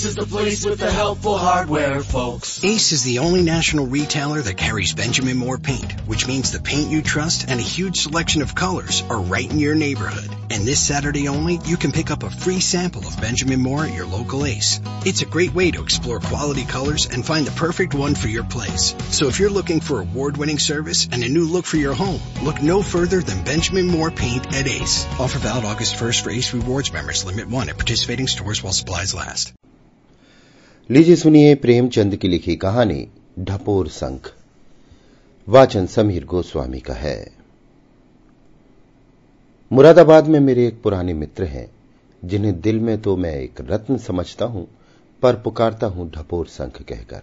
Ace is the place with the helpful hardware, folks. Ace is the only national retailer that carries Benjamin Moore paint, which means the paint you trust and a huge selection of colors are right in your neighborhood. And this Saturday only, you can pick up a free sample of Benjamin Moore at your local Ace. It's a great way to explore quality colors and find the perfect one for your place. So if you're looking for award-winning service and a new look for your home, look no further than Benjamin Moore Paint at Ace. Offer valid August 1st for Ace Rewards members. Limit 1 at participating stores while supplies last. लीजिए सुनिए प्रेमचंद की लिखी कहानी ढपोर संख वाचन समीर गोस्वामी का है मुरादाबाद में मेरे एक पुराने मित्र हैं जिन्हें दिल में तो मैं एक रत्न समझता हूं पर पुकारता हूं ढपोर संख कहकर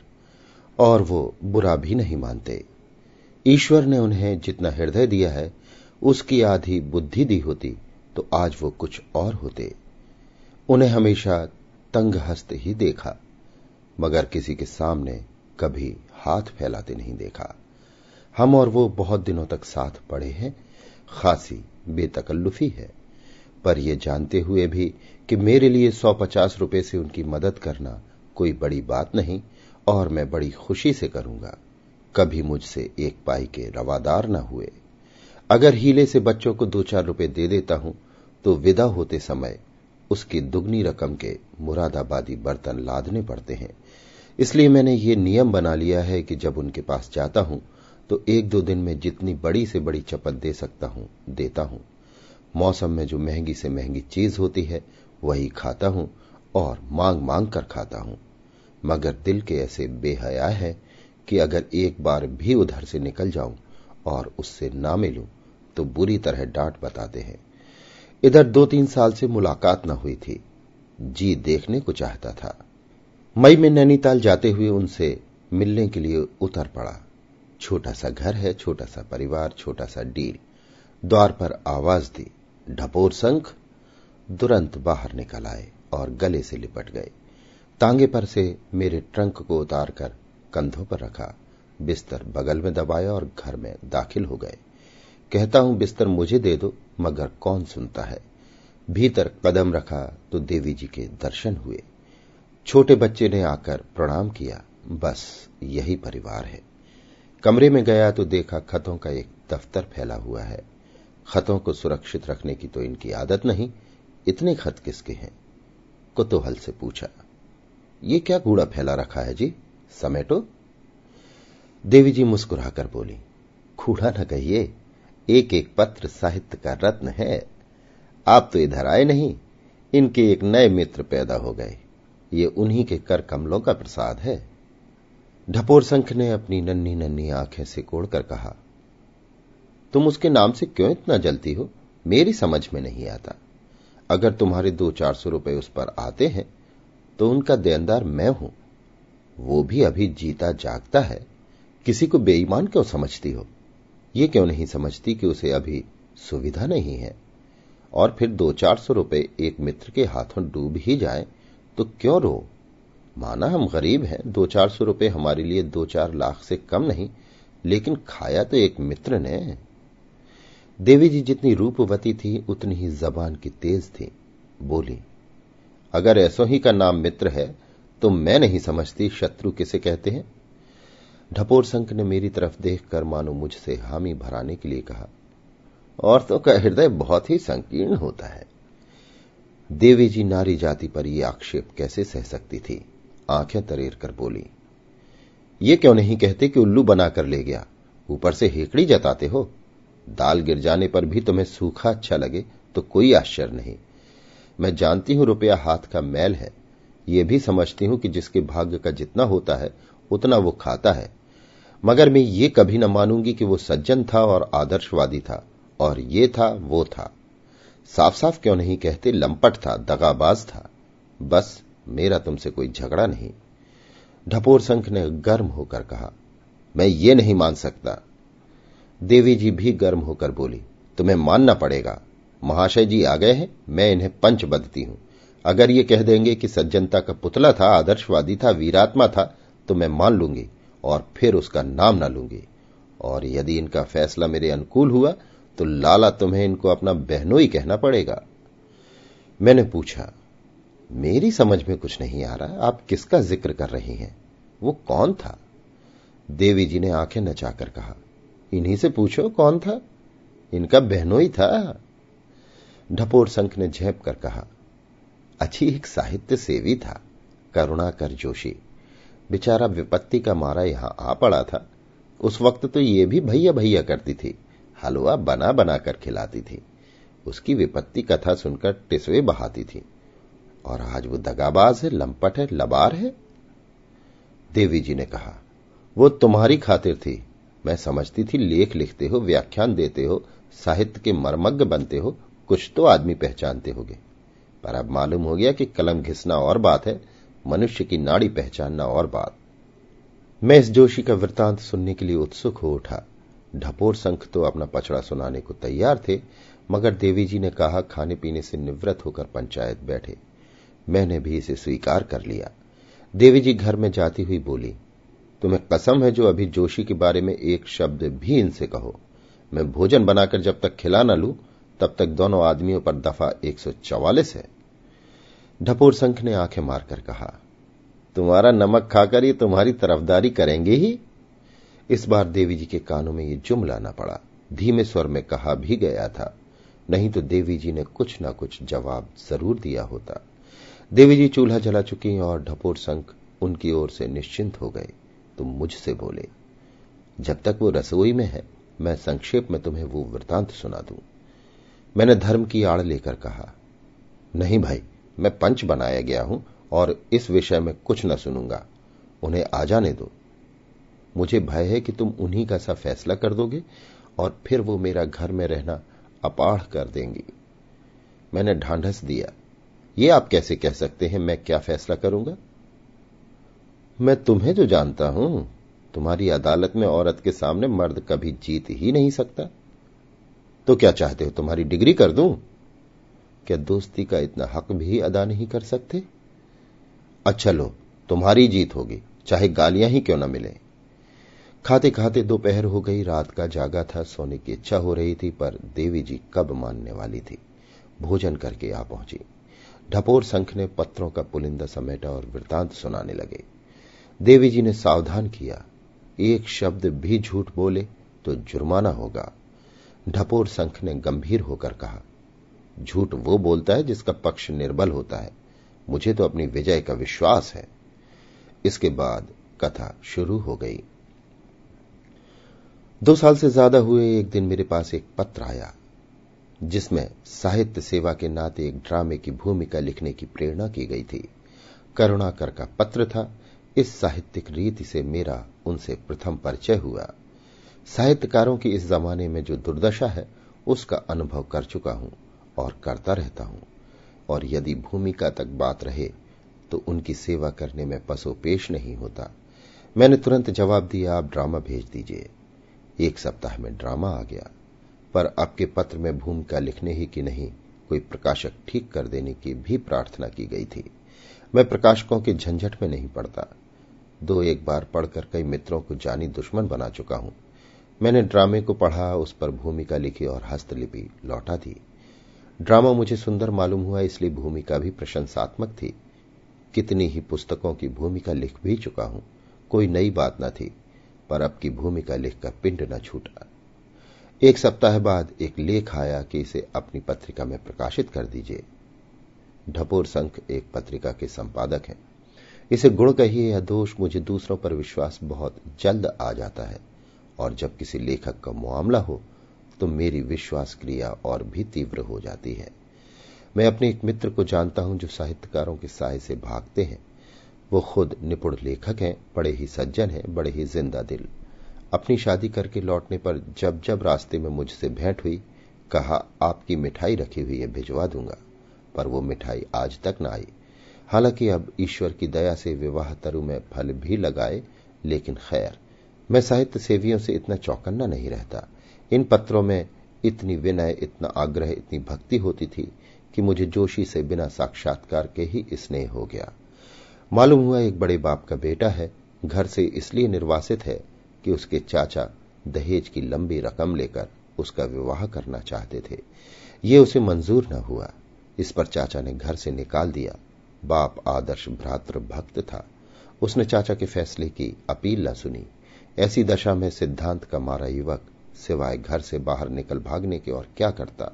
और वो बुरा भी नहीं मानते ईश्वर ने उन्हें जितना हृदय दिया है उसकी आधी बुद्धि दी होती तो आज वो कुछ और होते उन्हें हमेशा तंग हस्त ही देखा मगर किसी के सामने कभी हाथ फैलाते नहीं देखा हम और वो बहुत दिनों तक साथ पड़े हैं खासी बेतकल्लुफी है पर यह जानते हुए भी कि मेरे लिए सौ पचास रुपये से उनकी मदद करना कोई बड़ी बात नहीं और मैं बड़ी खुशी से करूंगा कभी मुझसे एक पाई के रवादार न हुए अगर हीले से बच्चों को दो चार रूपये दे देता हूं तो विदा होते समय उसकी दुगनी रकम के मुरादाबादी बर्तन लादने पड़ते हैं इसलिए मैंने ये नियम बना लिया है कि जब उनके पास जाता हूं तो एक दो दिन में जितनी बड़ी से बड़ी चपत दे सकता हूं देता हूं मौसम में जो महंगी से महंगी चीज होती है वही खाता हूं और मांग मांग कर खाता हूं मगर दिल के ऐसे बेहया है कि अगर एक बार भी उधर से निकल जाऊं और उससे ना मिलूं तो बुरी तरह डांट बताते हैं इधर दो तीन साल से मुलाकात न हुई थी जी देखने को चाहता था मई में नैनीताल जाते हुए उनसे मिलने के लिए उतर पड़ा छोटा सा घर है छोटा सा परिवार छोटा सा डील द्वार पर आवाज दी ढपोर संख तुरंत बाहर निकल आए और गले से लिपट गए तांगे पर से मेरे ट्रंक को उतारकर कंधों पर रखा बिस्तर बगल में दबाया और घर में दाखिल हो गए कहता हूं बिस्तर मुझे दे दो मगर कौन सुनता है भीतर कदम रखा तो देवी जी के दर्शन हुए छोटे बच्चे ने आकर प्रणाम किया बस यही परिवार है कमरे में गया तो देखा खतों का एक दफ्तर फैला हुआ है खतों को सुरक्षित रखने की तो इनकी आदत नहीं इतने खत किसके हैं कुतूहल से पूछा ये क्या कूड़ा फैला रखा है जी समेटो देवी जी मुस्कुराकर बोली कूड़ा न कहिए एक एक पत्र साहित्य का रत्न है आप तो इधर आए नहीं इनके एक नए मित्र पैदा हो गए ये उन्हीं के कर कमलों का प्रसाद है ढपोर संख ने अपनी नन्ही नन्ही आंखें से कोड़कर कहा तुम उसके नाम से क्यों इतना जलती हो मेरी समझ में नहीं आता अगर तुम्हारे दो चार सौ रुपये उस पर आते हैं तो उनका देनदार मैं हूं वो भी अभी जीता जागता है किसी को बेईमान क्यों समझती हो ये क्यों नहीं समझती कि उसे अभी सुविधा नहीं है और फिर दो चार सौ रुपये एक मित्र के हाथों डूब ही जाए तो क्यों रो माना हम गरीब हैं दो चार सौ रुपये हमारे लिए दो चार लाख से कम नहीं लेकिन खाया तो एक मित्र ने देवी जी जितनी रूपवती थी उतनी ही जबान की तेज थी बोली अगर ऐसो ही का नाम मित्र है तो मैं नहीं समझती शत्रु किसे कहते हैं ढपोर संख ने मेरी तरफ देखकर मानो मुझसे हामी भराने के लिए कहा औरतों का हृदय बहुत ही संकीर्ण होता है देवी जी नारी जाति पर यह आक्षेप कैसे सह सकती थी आंखें तरेर कर बोली ये क्यों नहीं कहते कि उल्लू बनाकर ले गया ऊपर से हेकड़ी जताते हो दाल गिर जाने पर भी तुम्हें सूखा अच्छा लगे तो कोई आश्चर्य नहीं मैं जानती हूं रुपया हाथ का मैल है यह भी समझती हूं कि जिसके भाग्य का जितना होता है उतना वो खाता है मगर मैं ये कभी न मानूंगी कि वो सज्जन था और आदर्शवादी था और ये था वो था साफ साफ क्यों नहीं कहते लंपट था दगाबाज था बस मेरा तुमसे कोई झगड़ा नहीं ढपोर संख ने गर्म होकर कहा मैं ये नहीं मान सकता देवी जी भी गर्म होकर बोली तुम्हें मानना पड़ेगा महाशय जी आ गए हैं मैं इन्हें पंच बदती हूं अगर ये कह देंगे कि सज्जनता का पुतला था आदर्शवादी था वीरात्मा था तो मैं मान लूंगी और फिर उसका नाम ना लूंगी और यदि इनका फैसला मेरे अनुकूल हुआ तो लाला तुम्हें इनको अपना बहनोई कहना पड़ेगा मैंने पूछा मेरी समझ में कुछ नहीं आ रहा आप किसका जिक्र कर रही हैं वो कौन था देवी जी ने आंखें नचाकर कहा इन्हीं से पूछो कौन था इनका बहनोई था ढपोर संख ने झेप कर कहा अच्छी एक साहित्य सेवी था करुणाकर जोशी बेचारा विपत्ति का मारा यहां आ पड़ा था उस वक्त तो ये भी भैया भैया करती थी हलवा बना बना कर खिलाती थी उसकी विपत्ति कथा सुनकर टिसवे बहाती थी और आज वो दगाबाज है लंपट है लबार है देवी जी ने कहा वो तुम्हारी खातिर थी मैं समझती थी लेख लिखते हो व्याख्यान देते हो साहित्य के मर्मज्ञ बनते हो कुछ तो आदमी पहचानते होगे पर अब मालूम हो गया कि कलम घिसना और बात है मनुष्य की नाड़ी पहचानना और बात मैं इस जोशी का वृतांत सुनने के लिए उत्सुक हो उठा ढपोर संख तो अपना पचड़ा सुनाने को तैयार थे मगर देवी जी ने कहा खाने पीने से निवृत्त होकर पंचायत बैठे मैंने भी इसे स्वीकार कर लिया देवी जी घर में जाती हुई बोली तुम्हें कसम है जो अभी जोशी के बारे में एक शब्द भी इनसे कहो मैं भोजन बनाकर जब तक खिला न लू तब तक दोनों आदमियों पर दफा 144 है ढपोर संख ने आंखें मारकर कहा तुम्हारा नमक खाकर ये तुम्हारी तरफदारी करेंगे ही इस बार देवी जी के कानों में ये जुमला लाना पड़ा धीमे स्वर में कहा भी गया था नहीं तो देवी जी ने कुछ ना कुछ जवाब जरूर दिया होता देवी जी चूल्हा जला चुकी और ढपोर संख उनकी ओर से निश्चिंत हो गए तुम मुझसे बोले जब तक वो रसोई में है मैं संक्षेप में तुम्हें वो वृतांत सुना दू मैंने धर्म की आड़ लेकर कहा नहीं भाई मैं पंच बनाया गया हूं और इस विषय में कुछ न सुनूंगा उन्हें आ जाने दो मुझे भय है कि तुम उन्हीं का सा फैसला कर दोगे और फिर वो मेरा घर में रहना अपाढ़ कर देंगी मैंने ढांढस दिया ये आप कैसे कह सकते हैं मैं क्या फैसला करूंगा मैं तुम्हें जो जानता हूं तुम्हारी अदालत में औरत के सामने मर्द कभी जीत ही नहीं सकता तो क्या चाहते हो तुम्हारी डिग्री कर दूं क्या दोस्ती का इतना हक भी अदा नहीं कर सकते अच्छा लो तुम्हारी जीत होगी चाहे गालियां ही क्यों ना मिले खाते खाते दोपहर हो गई रात का जागा था सोने की इच्छा हो रही थी पर देवी जी कब मानने वाली थी भोजन करके आ पहुंची ढपोर संख ने पत्रों का पुलिंदा समेटा और वृतांत सुनाने लगे देवी जी ने सावधान किया एक शब्द भी झूठ बोले तो जुर्माना होगा ढपोर संख ने गंभीर होकर कहा झूठ वो बोलता है जिसका पक्ष निर्बल होता है मुझे तो अपनी विजय का विश्वास है इसके बाद कथा शुरू हो गई दो साल से ज्यादा हुए एक दिन मेरे पास एक पत्र आया जिसमें साहित्य सेवा के नाते एक ड्रामे की भूमिका लिखने की प्रेरणा की गई थी करुणाकर का पत्र था इस साहित्यिक रीति से मेरा उनसे प्रथम परिचय हुआ साहित्यकारों की इस जमाने में जो दुर्दशा है उसका अनुभव कर चुका हूं और करता रहता हूं और यदि भूमिका तक बात रहे तो उनकी सेवा करने में पसोपेश नहीं होता मैंने तुरंत जवाब दिया आप ड्रामा भेज दीजिए एक सप्ताह में ड्रामा आ गया पर आपके पत्र में भूमिका लिखने ही की नहीं कोई प्रकाशक ठीक कर देने की भी प्रार्थना की गई थी मैं प्रकाशकों के झंझट में नहीं पड़ता दो एक बार पढ़कर कई मित्रों को जानी दुश्मन बना चुका हूं मैंने ड्रामे को पढ़ा उस पर भूमिका लिखी और हस्तलिपि लौटा दी ड्रामा मुझे सुंदर मालूम हुआ इसलिए भूमिका भी प्रशंसात्मक थी कितनी ही पुस्तकों की भूमिका लिख भी चुका हूं कोई नई बात न थी पर अब की भूमिका लिखकर पिंड न छूटा एक सप्ताह बाद एक लेख आया कि इसे अपनी पत्रिका में प्रकाशित कर दीजिए ढपोर संख एक पत्रिका के संपादक हैं इसे गुण कहिए या दोष मुझे दूसरों पर विश्वास बहुत जल्द आ जाता है और जब किसी लेखक का मामला हो तो मेरी विश्वास क्रिया और भी तीव्र हो जाती है मैं अपने एक मित्र को जानता हूं जो साहित्यकारों के साय से भागते हैं वो खुद निपुण लेखक हैं बड़े ही सज्जन हैं बड़े ही जिंदा दिल अपनी शादी करके लौटने पर जब जब रास्ते में मुझसे भेंट हुई कहा आपकी मिठाई रखी हुई है भिजवा दूंगा पर वो मिठाई आज तक न आई हालांकि अब ईश्वर की दया से विवाह तरु में फल भी लगाए लेकिन खैर मैं साहित्य सेवियों से इतना चौकन्ना नहीं रहता इन पत्रों में इतनी विनय इतना आग्रह इतनी भक्ति होती थी कि मुझे जोशी से बिना साक्षात्कार के ही स्नेह हो गया मालूम हुआ एक बड़े बाप का बेटा है घर से इसलिए निर्वासित है कि उसके चाचा दहेज की लंबी रकम लेकर उसका विवाह करना चाहते थे ये उसे मंजूर न हुआ इस पर चाचा ने घर से निकाल दिया बाप आदर्श भ्रातृ भक्त था उसने चाचा के फैसले की अपील न सुनी ऐसी दशा में सिद्धांत का मारा युवक सिवाय घर से बाहर निकल भागने के और क्या करता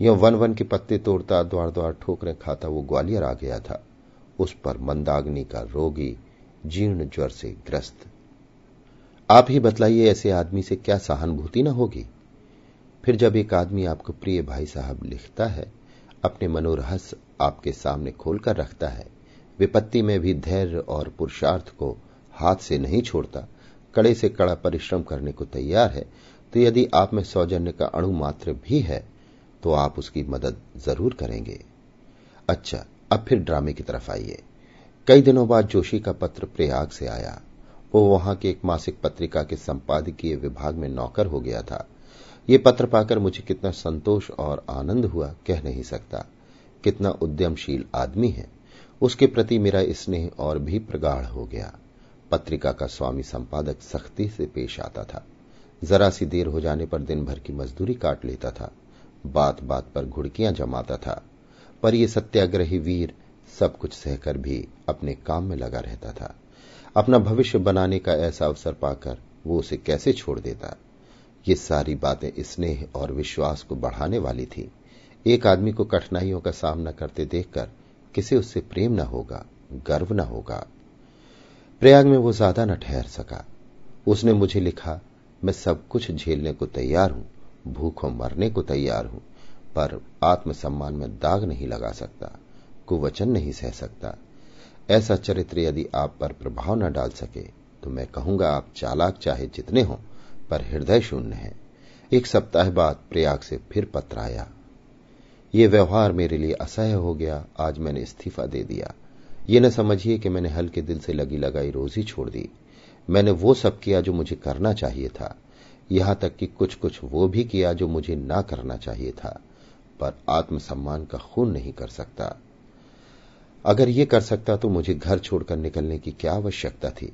यो वन वन के पत्ते तोड़ता द्वार द्वार ठोकरें खाता वो ग्वालियर आ गया था उस पर मंदाग्नि का रोगी जीर्ण ज्वर से ग्रस्त आप ही बतलाइए ऐसे आदमी से क्या सहानुभूति न होगी फिर जब एक आदमी आपको प्रिय भाई साहब लिखता है अपने मनोरहस्य आपके सामने खोलकर रखता है विपत्ति में भी धैर्य और पुरुषार्थ को हाथ से नहीं छोड़ता कड़े से कड़ा परिश्रम करने को तैयार है तो यदि आप में सौजन्य का अणु मात्र भी है तो आप उसकी मदद जरूर करेंगे अच्छा अब फिर ड्रामे की तरफ आइए कई दिनों बाद जोशी का पत्र प्रयाग से आया वो वहां की एक मासिक पत्रिका के संपादकीय विभाग में नौकर हो गया था ये पत्र पाकर मुझे कितना संतोष और आनंद हुआ कह नहीं सकता कितना उद्यमशील आदमी है उसके प्रति मेरा स्नेह और भी प्रगाढ़ हो गया पत्रिका का स्वामी संपादक सख्ती से पेश आता था जरा सी देर हो जाने पर दिन भर की मजदूरी काट लेता था बात बात पर घुड़कियां जमाता था पर यह सत्याग्रही वीर सब कुछ सहकर भी अपने काम में लगा रहता था अपना भविष्य बनाने का ऐसा अवसर पाकर वो उसे कैसे छोड़ देता ये सारी बातें स्नेह और विश्वास को बढ़ाने वाली थी एक आदमी को कठिनाइयों का सामना करते देखकर किसे उससे प्रेम न होगा गर्व न होगा प्रयाग में वो ज्यादा न ठहर सका उसने मुझे लिखा मैं सब कुछ झेलने को तैयार हूं भूखों मरने को तैयार हूं पर आत्मसम्मान में दाग नहीं लगा सकता कुवचन नहीं सह सकता ऐसा चरित्र यदि आप पर प्रभाव न डाल सके तो मैं कहूंगा आप चालाक चाहे जितने हों पर हृदय शून्य है एक सप्ताह बाद प्रयाग से फिर पत्र आया ये व्यवहार मेरे लिए असह्य हो गया आज मैंने इस्तीफा दे दिया ये न समझिए कि मैंने हल्के दिल से लगी लगाई रोजी छोड़ दी मैंने वो सब किया जो मुझे करना चाहिए था यहां तक कि कुछ कुछ वो भी किया जो मुझे ना करना चाहिए था पर आत्मसम्मान का खून नहीं कर सकता अगर ये कर सकता तो मुझे घर छोड़कर निकलने की क्या आवश्यकता थी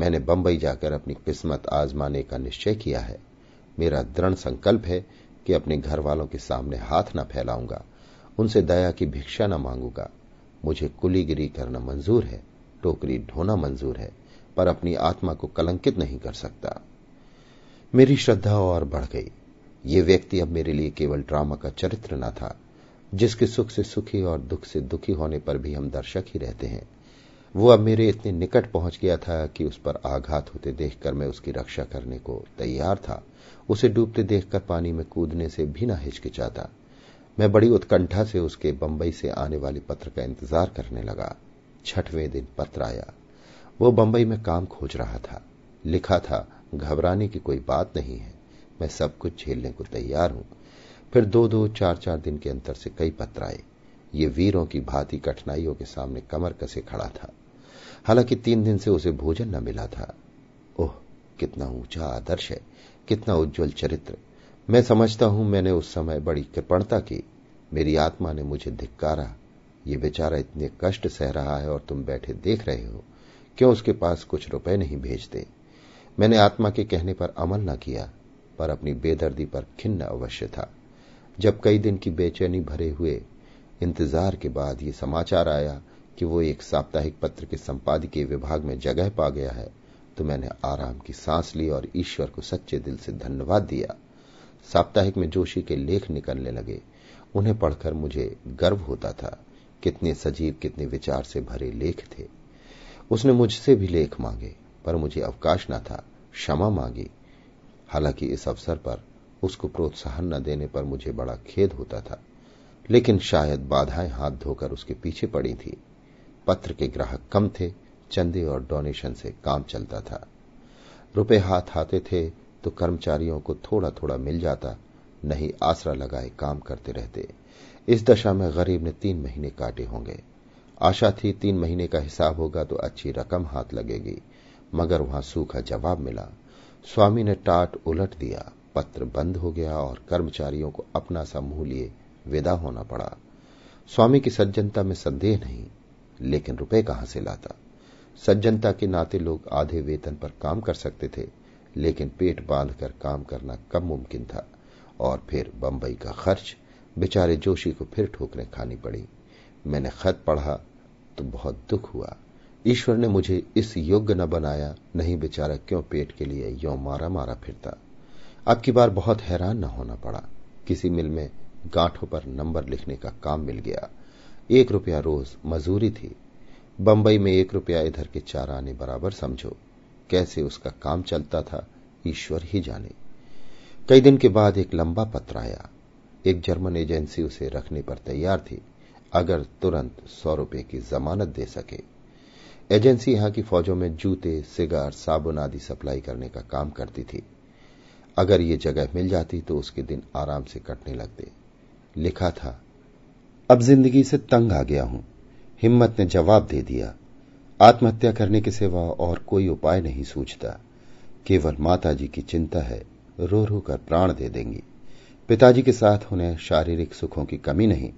मैंने बंबई जाकर अपनी किस्मत आजमाने का निश्चय किया है मेरा दृढ़ संकल्प है कि अपने घर वालों के सामने हाथ न फैलाऊंगा उनसे दया की भिक्षा न मांगूंगा मुझे कुलीगिरी करना मंजूर है टोकरी ढोना मंजूर है पर अपनी आत्मा को कलंकित नहीं कर सकता मेरी श्रद्धा और बढ़ गई ये व्यक्ति अब मेरे लिए केवल ड्रामा का चरित्र न था जिसके सुख से सुखी और दुख से दुखी होने पर भी हम दर्शक ही रहते हैं वो अब मेरे इतने निकट पहुंच गया था कि उस पर आघात होते देखकर मैं उसकी रक्षा करने को तैयार था उसे डूबते देखकर पानी में कूदने से भी ना हिचकिचाता मैं बड़ी उत्कंठा से उसके बंबई से आने वाले पत्र का इंतजार करने लगा छठवें दिन पत्र आया वो बंबई में काम खोज रहा था लिखा था घबराने की कोई बात नहीं है मैं सब कुछ झेलने को तैयार हूं फिर दो दो चार चार दिन के अंतर से कई पत्र आए ये वीरों की भांति कठिनाइयों के सामने कमर कसे खड़ा था हालांकि तीन दिन से उसे भोजन न मिला था ओह कितना ऊंचा आदर्श है कितना उज्जवल चरित्र मैं समझता हूं मैंने उस समय बड़ी कृपणता की मेरी आत्मा ने मुझे धिक्कारा ये बेचारा इतने कष्ट सह रहा है और तुम बैठे देख रहे हो क्यों उसके पास कुछ रुपए नहीं भेजते मैंने आत्मा के कहने पर अमल न किया पर अपनी बेदर्दी पर खिन्न अवश्य था जब कई दिन की बेचैनी भरे हुए इंतजार के बाद ये समाचार आया कि वो एक साप्ताहिक पत्र के संपादकीय विभाग में जगह पा गया है तो मैंने आराम की सांस ली और ईश्वर को सच्चे दिल से धन्यवाद दिया साप्ताहिक में जोशी के लेख निकलने लगे उन्हें पढ़कर मुझे गर्व होता था कितने सजीव कितने विचार से भरे लेख थे उसने मुझसे भी लेख मांगे पर मुझे अवकाश न था क्षमा मांगी हालांकि इस अवसर पर उसको प्रोत्साहन न देने पर मुझे बड़ा खेद होता था लेकिन शायद बाधाएं हाथ धोकर उसके पीछे पड़ी थी पत्र के ग्राहक कम थे चंदे और डोनेशन से काम चलता था रुपए हाथ आते थे तो कर्मचारियों को थोड़ा थोड़ा मिल जाता नहीं आसरा लगाए काम करते रहते इस दशा में गरीब ने तीन महीने काटे होंगे आशा थी तीन महीने का हिसाब होगा तो अच्छी रकम हाथ लगेगी मगर वहां सूखा जवाब मिला स्वामी ने टाट उलट दिया पत्र बंद हो गया और कर्मचारियों को अपना सा मुंह लिए विदा होना पड़ा स्वामी की सज्जनता में संदेह नहीं लेकिन रुपए कहां से लाता सज्जनता के नाते लोग आधे वेतन पर काम कर सकते थे लेकिन पेट बांधकर काम करना कम मुमकिन था और फिर बंबई का खर्च बेचारे जोशी को फिर ठोकरें खानी पड़ी मैंने खत पढ़ा तो बहुत दुख हुआ ईश्वर ने मुझे इस योग्य न बनाया नहीं बेचारा क्यों पेट के लिए यो मारा मारा फिरता अब की बार बहुत हैरान न होना पड़ा किसी मिल में गांठों पर नंबर लिखने का काम मिल गया एक रुपया रोज मजूरी थी बंबई में एक रुपया इधर के चार आने बराबर समझो कैसे उसका काम चलता था ईश्वर ही जाने कई दिन के बाद एक लंबा पत्र आया एक जर्मन एजेंसी उसे रखने पर तैयार थी अगर तुरंत सौ रुपए की जमानत दे सके एजेंसी यहां की फौजों में जूते सिगार साबुन आदि सप्लाई करने का काम करती थी अगर ये जगह मिल जाती तो उसके दिन आराम से कटने लगते लिखा था अब जिंदगी से तंग आ गया हूं हिम्मत ने जवाब दे दिया आत्महत्या करने के सिवा और कोई उपाय नहीं सूझता केवल माता जी की चिंता है रो रो कर प्राण दे देंगी पिताजी के साथ उन्हें शारीरिक सुखों की कमी नहीं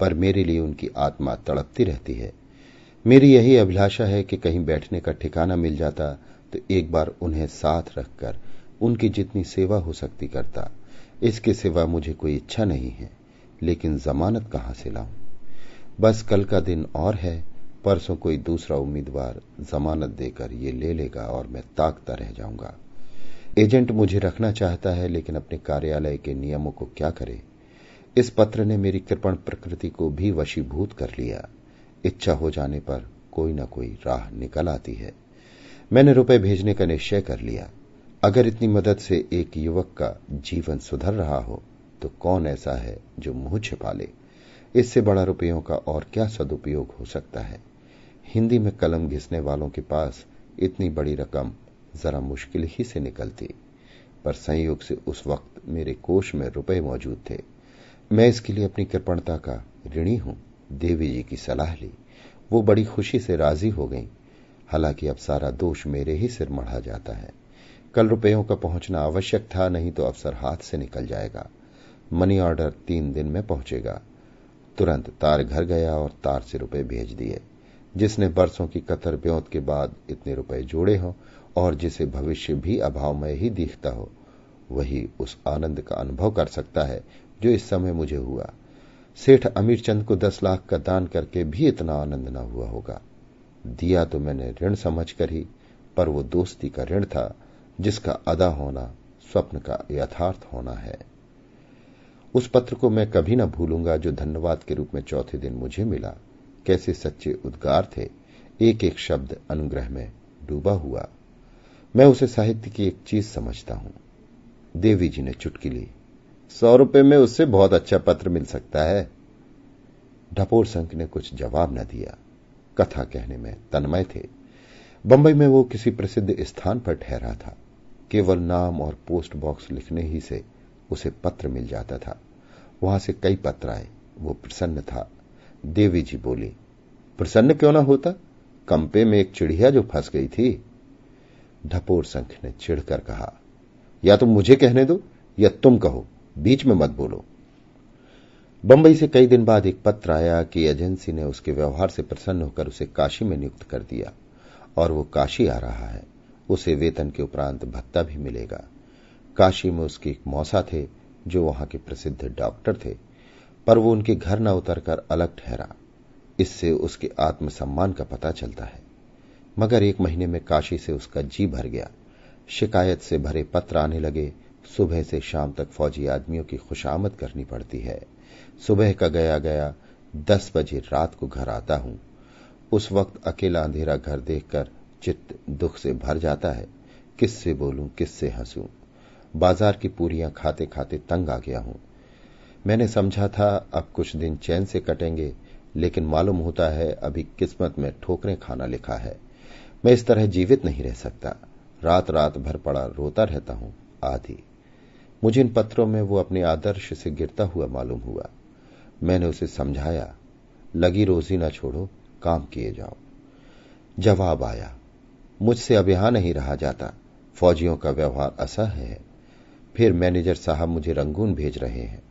पर मेरे लिए उनकी आत्मा तड़पती रहती है मेरी यही अभिलाषा है कि कहीं बैठने का ठिकाना मिल जाता तो एक बार उन्हें साथ रखकर उनकी जितनी सेवा हो सकती करता इसके सिवा मुझे कोई इच्छा नहीं है लेकिन जमानत कहां से लाऊं बस कल का दिन और है परसों कोई दूसरा उम्मीदवार जमानत देकर ये ले लेगा और मैं ताकता रह जाऊंगा एजेंट मुझे रखना चाहता है लेकिन अपने कार्यालय के नियमों को क्या करे इस पत्र ने मेरी कृपण प्रकृति को भी वशीभूत कर लिया इच्छा हो जाने पर कोई ना कोई राह निकल आती है मैंने रुपए भेजने का निश्चय कर लिया अगर इतनी मदद से एक युवक का जीवन सुधर रहा हो तो कौन ऐसा है जो मुंह छिपा ले इससे बड़ा रुपयों का और क्या सदुपयोग हो सकता है हिंदी में कलम घिसने वालों के पास इतनी बड़ी रकम जरा मुश्किल ही से निकलती पर संयोग से उस वक्त मेरे कोष में रुपए मौजूद थे मैं इसके लिए अपनी कृपणता का ऋणी हूं देवी जी की सलाह ली वो बड़ी खुशी से राजी हो गई हालांकि अब सारा दोष मेरे ही सिर मढ़ा जाता है कल रुपयों का पहुंचना आवश्यक था नहीं तो अफसर हाथ से निकल जाएगा मनी ऑर्डर तीन दिन में पहुंचेगा तुरंत तार घर गया और तार से रुपए भेज दिए जिसने बरसों की कतर ब्योत के बाद इतने रुपए जोड़े हो और जिसे भविष्य भी अभावमय ही दिखता हो वही उस आनंद का अनुभव कर सकता है जो इस समय मुझे हुआ सेठ अमीरचंद को दस लाख का दान करके भी इतना आनंद न हुआ होगा दिया तो मैंने ऋण समझ कर ही पर वो दोस्ती का ऋण था जिसका अदा होना स्वप्न का यथार्थ होना है उस पत्र को मैं कभी न भूलूंगा जो धन्यवाद के रूप में चौथे दिन मुझे मिला कैसे सच्चे उद्गार थे एक एक शब्द अनुग्रह में डूबा हुआ मैं उसे साहित्य की एक चीज समझता हूं देवी जी ने चुटकी ली सौ रुपये में उससे बहुत अच्छा पत्र मिल सकता है ढपोर संख ने कुछ जवाब न दिया कथा कहने में तन्मय थे बंबई में वो किसी प्रसिद्ध स्थान पर ठहरा था केवल नाम और पोस्ट बॉक्स लिखने ही से उसे पत्र मिल जाता था वहां से कई पत्र आए वो प्रसन्न था देवी जी बोली प्रसन्न क्यों ना होता कंपे में एक चिड़िया जो फंस गई थी ढपोर संख ने चिढ़कर कहा या तो मुझे कहने दो या तुम कहो बीच में मत बोलो बंबई से कई दिन बाद एक पत्र आया कि एजेंसी ने उसके व्यवहार से प्रसन्न होकर उसे काशी में नियुक्त कर दिया और वो काशी आ रहा है उसे वेतन के उपरांत भत्ता भी मिलेगा काशी में उसके एक मौसा थे जो वहां के प्रसिद्ध डॉक्टर थे पर वो उनके घर न उतरकर अलग ठहरा इससे उसके आत्मसम्मान का पता चलता है मगर एक महीने में काशी से उसका जी भर गया शिकायत से भरे पत्र आने लगे सुबह से शाम तक फौजी आदमियों की खुशामद करनी पड़ती है सुबह का गया गया दस बजे रात को घर आता हूं उस वक्त अकेला अंधेरा घर देखकर चित्त दुख से भर जाता है किससे बोलूं किससे हंसूं बाजार की पूरियां खाते खाते तंग आ गया हूं मैंने समझा था अब कुछ दिन चैन से कटेंगे लेकिन मालूम होता है अभी किस्मत में ठोकरें खाना लिखा है मैं इस तरह जीवित नहीं रह सकता रात रात भर पड़ा रोता रहता हूं आधी मुझे इन पत्रों में वो अपने आदर्श से गिरता हुआ मालूम हुआ मैंने उसे समझाया लगी रोजी ना छोड़ो काम किए जाओ जवाब आया मुझसे अब यहां नहीं रहा जाता फौजियों का व्यवहार असह है फिर मैनेजर साहब मुझे रंगून भेज रहे हैं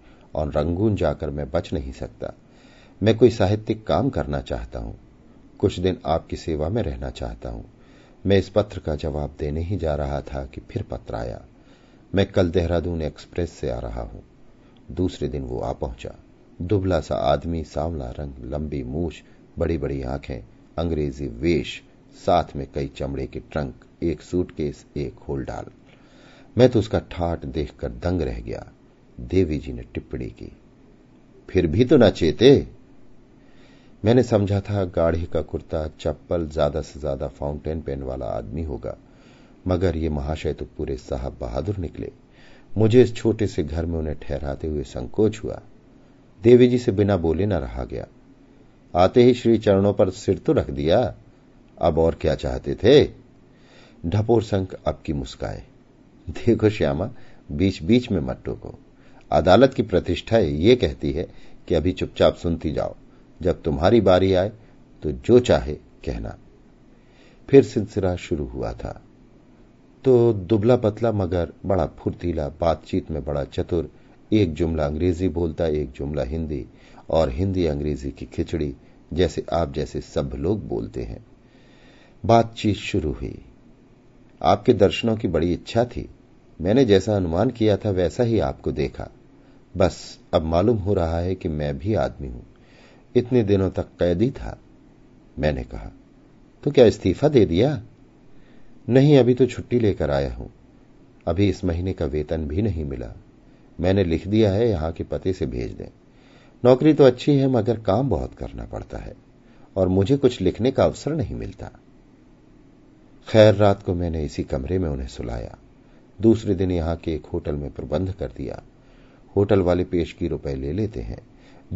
और रंगून जाकर मैं बच नहीं सकता मैं कोई साहित्यिक काम करना चाहता हूं कुछ दिन आपकी सेवा में रहना चाहता हूं मैं इस पत्र का जवाब देने ही जा रहा था कि फिर पत्र आया मैं कल देहरादून एक्सप्रेस से आ रहा हूं दूसरे दिन वो आ पहुंचा दुबला सा आदमी सांवला रंग लंबी मूछ बड़ी बड़ी आंखें अंग्रेजी वेश साथ में कई चमड़े के ट्रंक एक सूटकेस एक होल्डाल मैं तो उसका ठाट देखकर दंग रह गया देवी जी ने टिप्पणी की फिर भी तो ना चेते मैंने समझा था गाढ़े का कुर्ता चप्पल ज्यादा से ज्यादा फाउंटेन पेन वाला आदमी होगा मगर ये महाशय तो पूरे साहब बहादुर निकले मुझे इस छोटे से घर में उन्हें ठहराते हुए संकोच हुआ देवी जी से बिना बोले न रहा गया आते ही श्री चरणों पर सिर तो रख दिया अब और क्या चाहते थे ढपोर संख अब की मुस्काए देखो श्यामा बीच बीच में मत टोको अदालत की प्रतिष्ठा ये कहती है कि अभी चुपचाप सुनती जाओ जब तुम्हारी बारी आए तो जो चाहे कहना फिर सिलसिला शुरू हुआ था तो दुबला पतला मगर बड़ा फुर्तीला बातचीत में बड़ा चतुर एक जुमला अंग्रेजी बोलता एक जुमला हिंदी और हिंदी अंग्रेजी की खिचड़ी जैसे आप जैसे सब लोग बोलते हैं बातचीत शुरू हुई आपके दर्शनों की बड़ी इच्छा थी मैंने जैसा अनुमान किया था वैसा ही आपको देखा बस अब मालूम हो रहा है कि मैं भी आदमी हूं इतने दिनों तक कैदी था मैंने कहा तो क्या इस्तीफा दे दिया नहीं अभी तो छुट्टी लेकर आया हूं अभी इस महीने का वेतन भी नहीं मिला मैंने लिख दिया है यहां के पते से भेज दें नौकरी तो अच्छी है मगर काम बहुत करना पड़ता है और मुझे कुछ लिखने का अवसर नहीं मिलता खैर रात को मैंने इसी कमरे में उन्हें सुलाया दूसरे दिन यहां के एक होटल में प्रबंध कर दिया होटल वाले पेश की रुपए ले लेते हैं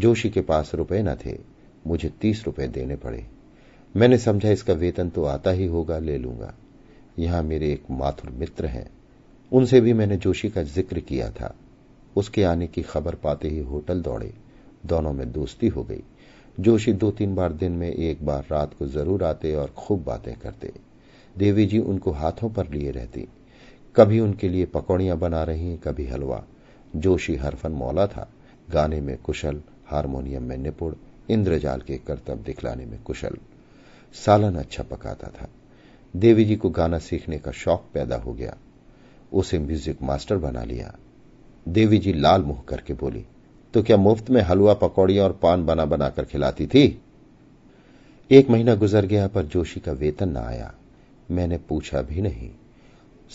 जोशी के पास रुपए न थे मुझे तीस रुपए देने पड़े मैंने समझा इसका वेतन तो आता ही होगा ले लूंगा यहां मेरे एक माथुर मित्र हैं उनसे भी मैंने जोशी का जिक्र किया था उसके आने की खबर पाते ही होटल दौड़े दोनों में दोस्ती हो गई जोशी दो तीन बार दिन में एक बार रात को जरूर आते और खूब बातें करते देवी जी उनको हाथों पर लिए रहती कभी उनके लिए पकौड़ियां बना रही कभी हलवा जोशी हरफन मौला था गाने में कुशल हारमोनियम में निपुण इंद्रजाल के करतब दिखलाने में कुशल सालन अच्छा पकाता था देवी जी को गाना सीखने का शौक पैदा हो गया उसे म्यूजिक मास्टर बना लिया देवी जी लाल मुंह करके बोली तो क्या मुफ्त में हलवा पकौड़ियां और पान बना बनाकर खिलाती थी एक महीना गुजर गया पर जोशी का वेतन न आया मैंने पूछा भी नहीं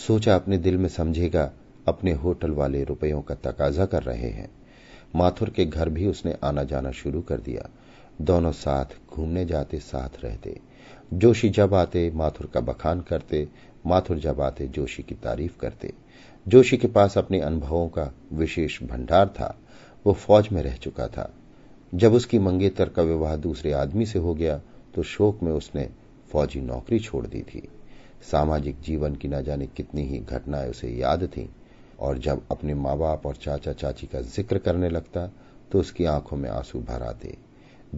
सोचा अपने दिल में समझेगा अपने होटल वाले रुपयों का तकाजा कर रहे हैं माथुर के घर भी उसने आना जाना शुरू कर दिया दोनों साथ घूमने जाते साथ रहते जोशी जब आते माथुर का बखान करते माथुर जब आते जोशी की तारीफ करते जोशी के पास अपने अनुभवों का विशेष भंडार था वो फौज में रह चुका था जब उसकी मंगेतर का विवाह दूसरे आदमी से हो गया तो शोक में उसने फौजी नौकरी छोड़ दी थी सामाजिक जीवन की न जाने कितनी ही घटनाएं उसे याद थी और जब अपने माँ बाप और चाचा चाची का जिक्र करने लगता तो उसकी आंखों में आंसू भर आते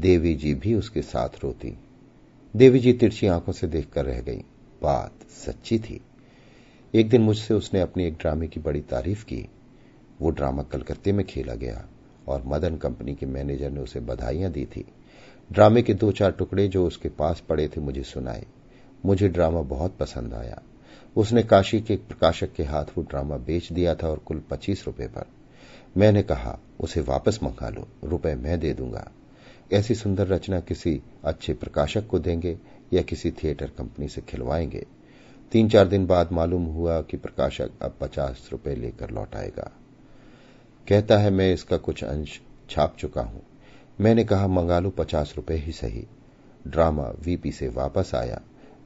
देवी जी भी उसके साथ रोती देवी जी तिरछी आंखों से देखकर रह गई बात सच्ची थी एक दिन मुझसे उसने अपनी एक ड्रामे की बड़ी तारीफ की वो ड्रामा कलकत्ते में खेला गया और मदन कंपनी के मैनेजर ने उसे बधाइयां दी थी ड्रामे के दो चार टुकड़े जो उसके पास पड़े थे मुझे सुनाए मुझे ड्रामा बहुत पसंद आया उसने काशी के एक प्रकाशक के हाथ वो ड्रामा बेच दिया था और कुल पच्चीस रुपए पर मैंने कहा उसे वापस मंगा लो रुपए मैं दे दूंगा ऐसी सुंदर रचना किसी अच्छे प्रकाशक को देंगे या किसी थिएटर कंपनी से खिलवाएंगे तीन चार दिन बाद मालूम हुआ कि प्रकाशक अब पचास रुपए लेकर लौट आएगा कहता है मैं इसका कुछ अंश छाप चुका हूं मैंने कहा मंगा लू पचास रुपए ही सही ड्रामा वीपी से वापस आया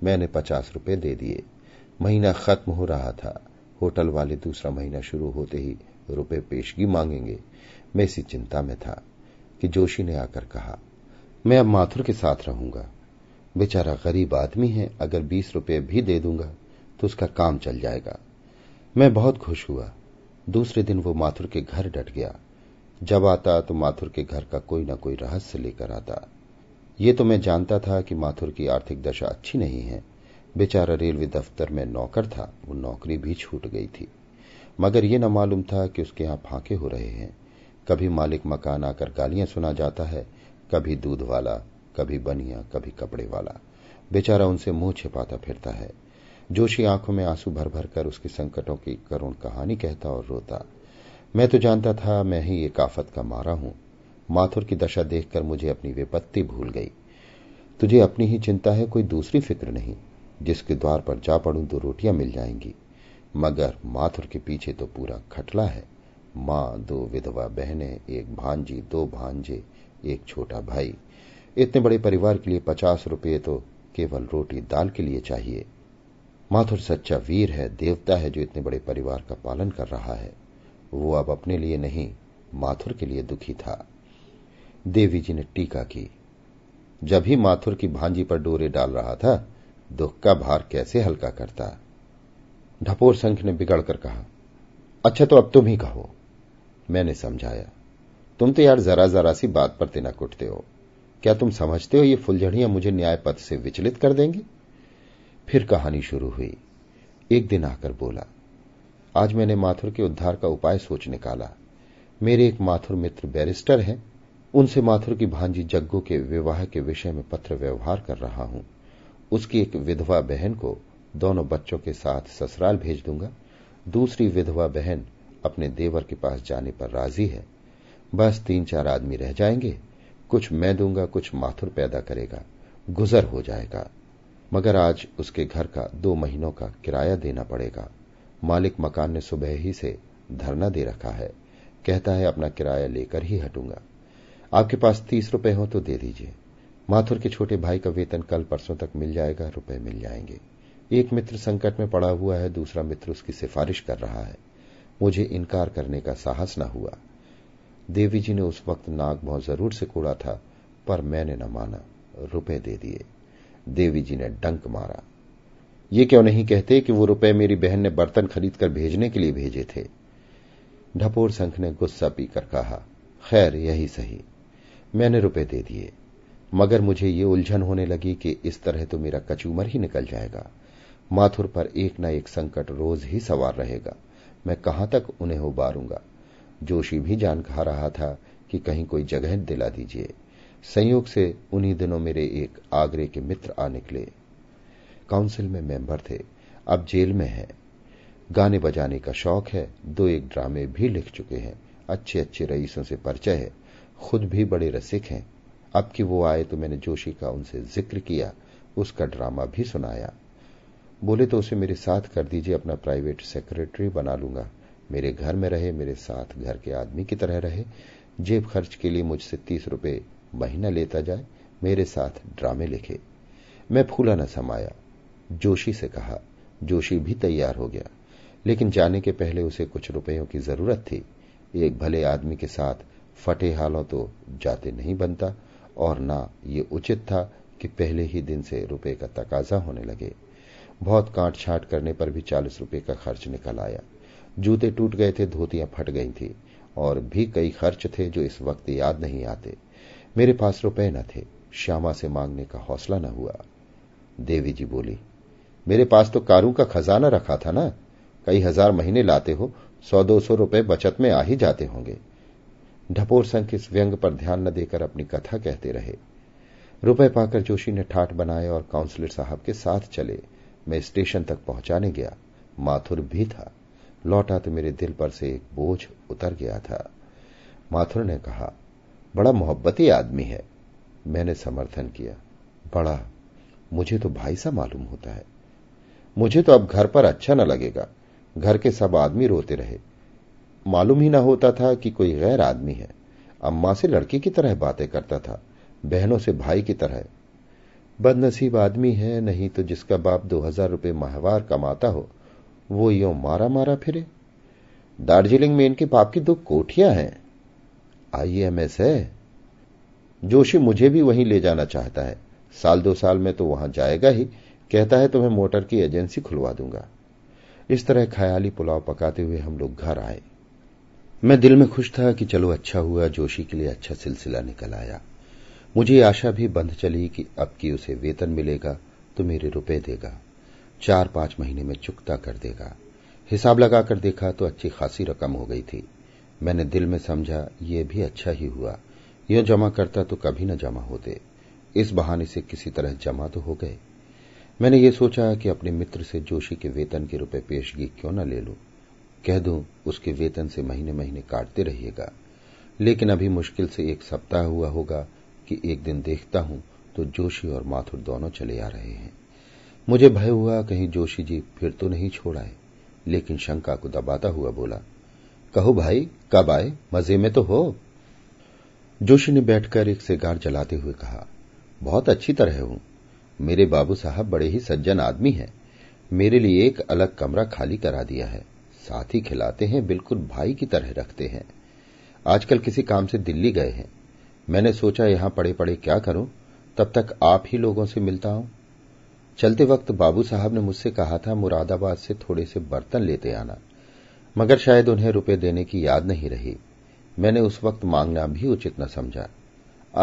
मैंने पचास रुपए दे दिए महीना खत्म हो रहा था होटल वाले दूसरा महीना शुरू होते ही रुपए पेशगी मांगेंगे मैं इसी चिंता में था कि जोशी ने आकर कहा मैं अब माथुर के साथ रहूंगा बेचारा गरीब आदमी है अगर बीस रुपये भी दे दूंगा तो उसका काम चल जाएगा मैं बहुत खुश हुआ दूसरे दिन वो माथुर के घर डट गया जब आता तो माथुर के घर का कोई ना कोई रहस्य लेकर आता ये तो मैं जानता था कि माथुर की आर्थिक दशा अच्छी नहीं है बेचारा रेलवे दफ्तर में नौकर था वो नौकरी भी छूट गई थी मगर ये न मालूम था कि उसके यहां फांके हो रहे हैं कभी मालिक मकान आकर गालियां सुना जाता है कभी दूध वाला कभी बनिया कभी कपड़े वाला बेचारा उनसे मुंह छिपाता फिरता है जोशी आंखों में आंसू भर भर कर उसके संकटों की करुण कहानी कहता और रोता मैं तो जानता था मैं ही एक आफत का मारा हूं माथुर की दशा देखकर मुझे अपनी विपत्ति भूल गई तुझे अपनी ही चिंता है कोई दूसरी फिक्र नहीं जिसके द्वार पर जा पड़ू तो रोटियां मिल जाएंगी मगर माथुर के पीछे तो पूरा खटला है माँ दो विधवा बहनें एक भांजी दो भांजे एक छोटा भाई इतने बड़े परिवार के लिए पचास रुपये तो केवल रोटी दाल के लिए चाहिए माथुर तो सच्चा वीर है देवता है जो इतने बड़े परिवार का पालन कर रहा है वो अब अपने लिए नहीं माथुर के लिए दुखी था देवी जी ने टीका की जब ही माथुर की भांजी पर डोरे डाल रहा था दुख का भार कैसे हल्का करता ढपोर संख ने बिगड़ कर कहा अच्छा तो अब तुम ही कहो मैंने समझाया तुम तो यार जरा जरा सी बात पर तिनक उठते हो क्या तुम समझते हो ये फुलझड़ियां मुझे न्याय पथ से विचलित कर देंगी फिर कहानी शुरू हुई एक दिन आकर बोला आज मैंने माथुर के उद्धार का उपाय सोच निकाला मेरे एक माथुर मित्र बैरिस्टर हैं उनसे माथुर की भांजी जग्गो के विवाह के विषय में पत्र व्यवहार कर रहा हूं उसकी एक विधवा बहन को दोनों बच्चों के साथ ससुराल भेज दूंगा दूसरी विधवा बहन अपने देवर के पास जाने पर राजी है बस तीन चार आदमी रह जाएंगे कुछ मैं दूंगा कुछ माथुर पैदा करेगा गुजर हो जाएगा मगर आज उसके घर का दो महीनों का किराया देना पड़ेगा मालिक मकान ने सुबह ही से धरना दे रखा है कहता है अपना किराया लेकर ही हटूंगा आपके पास तीस रुपए हो तो दे दीजिए माथुर के छोटे भाई का वेतन कल परसों तक मिल जाएगा रुपए मिल जाएंगे एक मित्र संकट में पड़ा हुआ है दूसरा मित्र उसकी सिफारिश कर रहा है मुझे इनकार करने का साहस न हुआ देवी जी ने उस वक्त नाग बहुत जरूर से कूड़ा था पर मैंने न माना रुपए दे दिए देवी जी ने डंक मारा ये क्यों नहीं कहते कि वो रुपए मेरी बहन ने बर्तन खरीदकर भेजने के लिए भेजे थे ढपोर संख ने गुस्सा पीकर कहा खैर यही सही मैंने रुपए दे दिए मगर मुझे ये उलझन होने लगी कि इस तरह तो मेरा कचूमर ही निकल जाएगा माथुर पर एक न एक संकट रोज ही सवार रहेगा मैं कहाँ तक उन्हें उबारूंगा जोशी भी जान खा रहा था कि कहीं कोई जगह दिला दीजिए संयोग से उन्हीं दिनों मेरे एक आगरे के मित्र आ निकले काउंसिल में मेंबर थे अब जेल में हैं गाने बजाने का शौक है दो एक ड्रामे भी लिख चुके हैं अच्छे अच्छे रईसों से परिचय है खुद भी बड़े रसिक हैं अब कि वो आए तो मैंने जोशी का उनसे जिक्र किया उसका ड्रामा भी सुनाया बोले तो उसे मेरे साथ कर दीजिए अपना प्राइवेट सेक्रेटरी बना लूंगा मेरे घर में रहे मेरे साथ घर के आदमी की तरह रहे जेब खर्च के लिए मुझसे तीस रूपये महीना लेता जाए मेरे साथ ड्रामे लिखे मैं फूला न समाया जोशी से कहा जोशी भी तैयार हो गया लेकिन जाने के पहले उसे कुछ रुपयों की जरूरत थी एक भले आदमी के साथ फटे हालों तो जाते नहीं बनता और ना ये उचित था कि पहले ही दिन से रुपए का तकाजा होने लगे बहुत काट छाट करने पर भी चालीस रूपये का खर्च निकल आया जूते टूट गए थे धोतियां फट गई थी और भी कई खर्च थे जो इस वक्त याद नहीं आते मेरे पास रुपए न थे श्यामा से मांगने का हौसला न हुआ देवी जी बोली मेरे पास तो कारू का खजाना रखा था ना कई हजार महीने लाते हो सौ दो सौ रूपये बचत में आ ही जाते होंगे ढपोर संख इस व्यंग पर ध्यान न देकर अपनी कथा कहते रहे रुपए पाकर जोशी ने ठाट बनाए और काउंसलर साहब के साथ चले मैं स्टेशन तक पहुंचाने गया माथुर भी था लौटा तो मेरे दिल पर से एक बोझ उतर गया था माथुर ने कहा बड़ा मोहब्बती आदमी है मैंने समर्थन किया बड़ा मुझे तो भाई सा मालूम होता है मुझे तो अब घर पर अच्छा न लगेगा घर के सब आदमी रोते रहे मालूम ही ना होता था कि कोई गैर आदमी है अम्मा से लड़की की तरह बातें करता था बहनों से भाई की तरह बदनसीब आदमी है नहीं तो जिसका बाप दो हजार रुपये माहवार कमाता हो वो यो मारा मारा फिरे दार्जिलिंग में इनके बाप की दो कोठियां हैं एस है जोशी मुझे भी वहीं ले जाना चाहता है साल दो साल में तो वहां जाएगा ही कहता है तो मैं मोटर की एजेंसी खुलवा दूंगा इस तरह ख्याली पुलाव पकाते हुए हम लोग घर आए मैं दिल में खुश था कि चलो अच्छा हुआ जोशी के लिए अच्छा सिलसिला निकल आया मुझे आशा भी बंद चली कि अब की उसे वेतन मिलेगा तो मेरे रुपए देगा चार पांच महीने में चुकता कर देगा हिसाब लगाकर देखा तो अच्छी खासी रकम हो गई थी मैंने दिल में समझा ये भी अच्छा ही हुआ यह जमा करता तो कभी न जमा होते इस बहाने से किसी तरह जमा तो हो गए मैंने ये सोचा कि अपने मित्र से जोशी के वेतन के रुपए पेशगी क्यों न ले लूं कह दूं उसके वेतन से महीने महीने काटते रहिएगा लेकिन अभी मुश्किल से एक सप्ताह हुआ होगा कि एक दिन देखता हूं तो जोशी और माथुर दोनों चले आ रहे हैं मुझे भय हुआ कहीं जोशी जी फिर तो नहीं छोड़ आए लेकिन शंका को दबाता हुआ बोला कहो भाई कब आए मजे में तो हो जोशी ने बैठकर एक सिगार जलाते हुए कहा बहुत अच्छी तरह हूं मेरे बाबू साहब बड़े ही सज्जन आदमी हैं मेरे लिए एक अलग कमरा खाली करा दिया है साथ ही खिलाते हैं बिल्कुल भाई की तरह रखते हैं आजकल किसी काम से दिल्ली गए हैं मैंने सोचा यहां पड़े पड़े क्या करूं तब तक आप ही लोगों से मिलता हूं चलते वक्त बाबू साहब ने मुझसे कहा था मुरादाबाद से थोड़े से बर्तन लेते आना मगर शायद उन्हें रुपए देने की याद नहीं रही मैंने उस वक्त मांगना भी उचित न समझा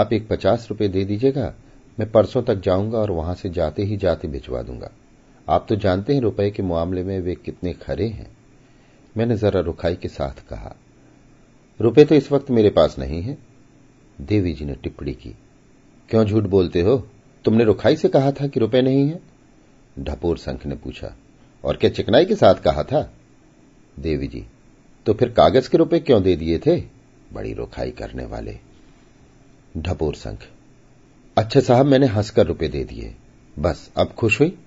आप एक पचास रुपए दे दीजिएगा मैं परसों तक जाऊंगा और वहां से जाते ही जाते भिजवा दूंगा आप तो जानते हैं रुपए के मामले में वे कितने खरे हैं मैंने जरा रुखाई के साथ कहा रुपए तो इस वक्त मेरे पास नहीं है देवी जी ने टिप्पणी की क्यों झूठ बोलते हो तुमने रुखाई से कहा था कि रुपए नहीं है ढपोर संख ने पूछा और क्या चिकनाई के साथ कहा था देवी जी तो फिर कागज के रुपए क्यों दे दिए थे बड़ी रुखाई करने वाले ढपोर संख अच्छे साहब मैंने हंसकर रुपए दे दिए बस अब खुश हुई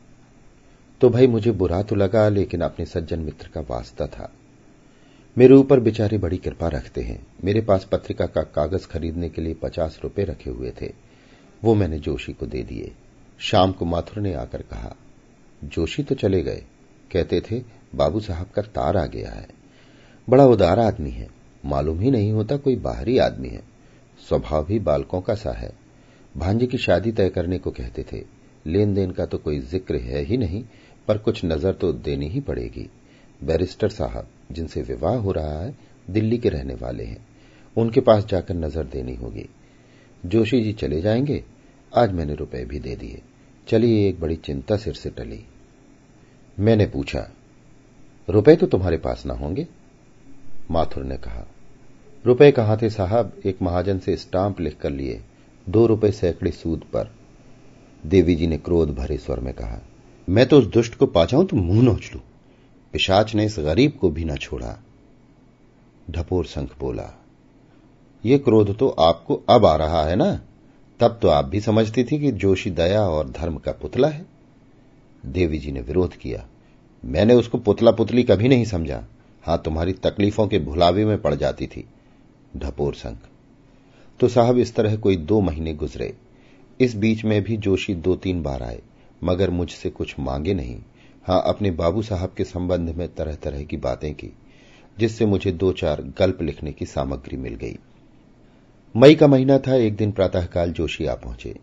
तो भाई मुझे बुरा तो लगा लेकिन अपने सज्जन मित्र का वास्ता था मेरे ऊपर बेचारे बड़ी कृपा रखते हैं मेरे पास पत्रिका का कागज खरीदने के लिए पचास रुपए रखे हुए थे वो मैंने जोशी को दे दिए शाम को माथुर ने आकर कहा जोशी तो चले गए कहते थे बाबू साहब का तार आ गया है बड़ा उदार आदमी है मालूम ही नहीं होता कोई बाहरी आदमी है स्वभाव भी बालकों का सा है भांजे की शादी तय करने को कहते थे लेन देन का तो कोई जिक्र है ही नहीं पर कुछ नजर तो देनी ही पड़ेगी बैरिस्टर साहब जिनसे विवाह हो रहा है दिल्ली के रहने वाले हैं उनके पास जाकर नजर देनी होगी जोशी जी चले जाएंगे आज मैंने रुपए भी दे दिए चलिए एक बड़ी चिंता सिर से टली मैंने पूछा रुपए तो तुम्हारे पास ना होंगे माथुर ने कहा रुपए कहा थे साहब एक महाजन से स्टाम्प लिखकर लिए दो रुपए सैकड़े सूद पर देवी जी ने क्रोध भरे स्वर में कहा मैं तो उस दुष्ट को पा तो मुंह नोच लू पिशाच ने इस गरीब को भी न छोड़ा ढपोर संख बोला ये क्रोध तो आपको अब आ रहा है ना तब तो आप भी समझती थी कि जोशी दया और धर्म का पुतला है देवी जी ने विरोध किया मैंने उसको पुतला पुतली कभी नहीं समझा हां तुम्हारी तकलीफों के भुलावे में पड़ जाती थी ढपोर संख तो साहब इस तरह कोई दो महीने गुजरे इस बीच में भी जोशी दो तीन बार आए मगर मुझसे कुछ मांगे नहीं हाँ अपने बाबू साहब के संबंध में तरह तरह की बातें की जिससे मुझे दो चार गल्प लिखने की सामग्री मिल गई मई का महीना था एक दिन प्रातःकाल जोशी आ पहुंचे